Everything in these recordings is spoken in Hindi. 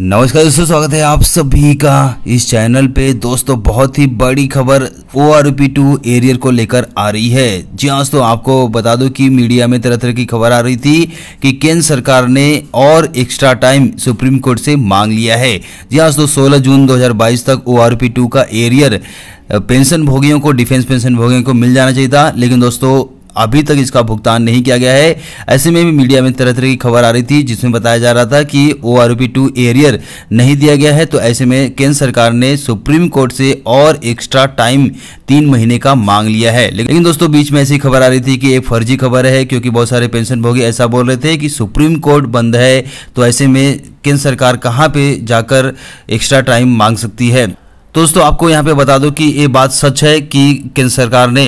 नमस्कार दोस्तों स्वागत है आप सभी का इस चैनल पे दोस्तों बहुत ही बड़ी खबर O R P two arrear को लेकर आ रही है जी हाँ दोस्तों आपको बता दूं कि मीडिया में तरह तरह की खबर आ रही थी कि केंद्र सरकार ने और एक्स्ट्रा टाइम सुप्रीम कोर्ट से मांग लिया है जी हाँ दोस्तों सोलह जून 2022 तक ओ आर पी टू का एरियर पेंशन भोगियों को डिफेंस पेंशन भोगियों को मिल जाना चाहिए था लेकिन दोस्तों अभी तक इसका भुगतान नहीं किया गया है ऐसे में भी मीडिया में तरह तरह की खबर आ रही थी जिसमें बताया जा रहा था कि O R P two arrear नहीं दिया गया है तो ऐसे में केंद्र सरकार ने सुप्रीम कोर्ट से और एक्स्ट्रा टाइम तीन महीने का मांग लिया है लेकिन दोस्तों बीच में ऐसी खबर आ रही थी कि एक फर्जी खबर है क्योंकि बहुत सारे पेंशन भोगी ऐसा बोल रहे थे कि सुप्रीम कोर्ट बंद है तो ऐसे में केंद्र सरकार कहाँ पे जाकर एक्स्ट्रा टाइम मांग सकती है दोस्तों आपको यहाँ पे बता दो कि ये बात सच है कि केंद्र सरकार ने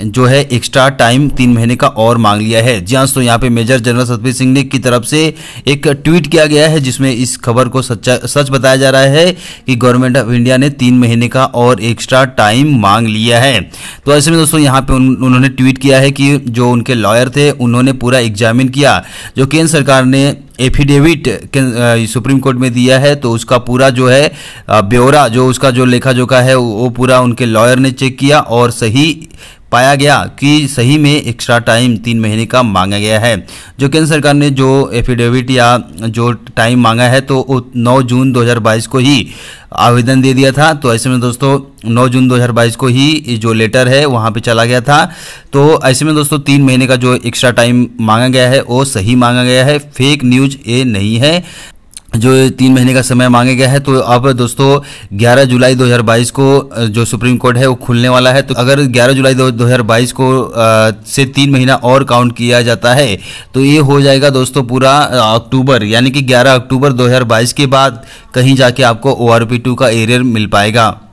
जो है एक्स्ट्रा टाइम तीन महीने का और मांग लिया है जी तो दोस्तों यहाँ पे मेजर जनरल सतपीर सिंह ने की तरफ से एक ट्वीट किया गया है जिसमें इस खबर को सच्चा सच बताया जा रहा है कि गवर्नमेंट ऑफ इंडिया ने तीन महीने का और एक्स्ट्रा टाइम मांग लिया है तो ऐसे में दोस्तों यहाँ पे उन, उन्होंने ट्वीट किया है कि जो उनके लॉयर थे उन्होंने पूरा एग्जामिन किया जो केंद्र सरकार ने एफिडेविट सुप्रीम कोर्ट में दिया है तो उसका पूरा जो है ब्यौरा जो उसका जो लेखा जोखा है वो पूरा उनके लॉयर ने चेक किया और सही पाया गया कि सही में एक्स्ट्रा टाइम तीन महीने का मांगा गया है जो केंद्र सरकार ने जो एफिडेविट या जो टाइम मांगा है तो नौ जून 2022 को ही आवेदन दे दिया था तो ऐसे में दोस्तों 9 जून 2022 को ही जो लेटर है वहाँ पे चला गया था तो ऐसे में दोस्तों तीन महीने का जो एक्स्ट्रा टाइम मांगा गया है वो सही मांगा गया है फेक न्यूज ये नहीं है जो तीन महीने का समय मांगे गया है तो अब दोस्तों 11 जुलाई 2022 को जो सुप्रीम कोर्ट है वो खुलने वाला है तो अगर 11 जुलाई 2022 को आ, से तीन महीना और काउंट किया जाता है तो ये हो जाएगा दोस्तों पूरा अक्टूबर यानी कि 11 अक्टूबर 2022 के बाद कहीं जाके आपको ओ आर का एरियर मिल पाएगा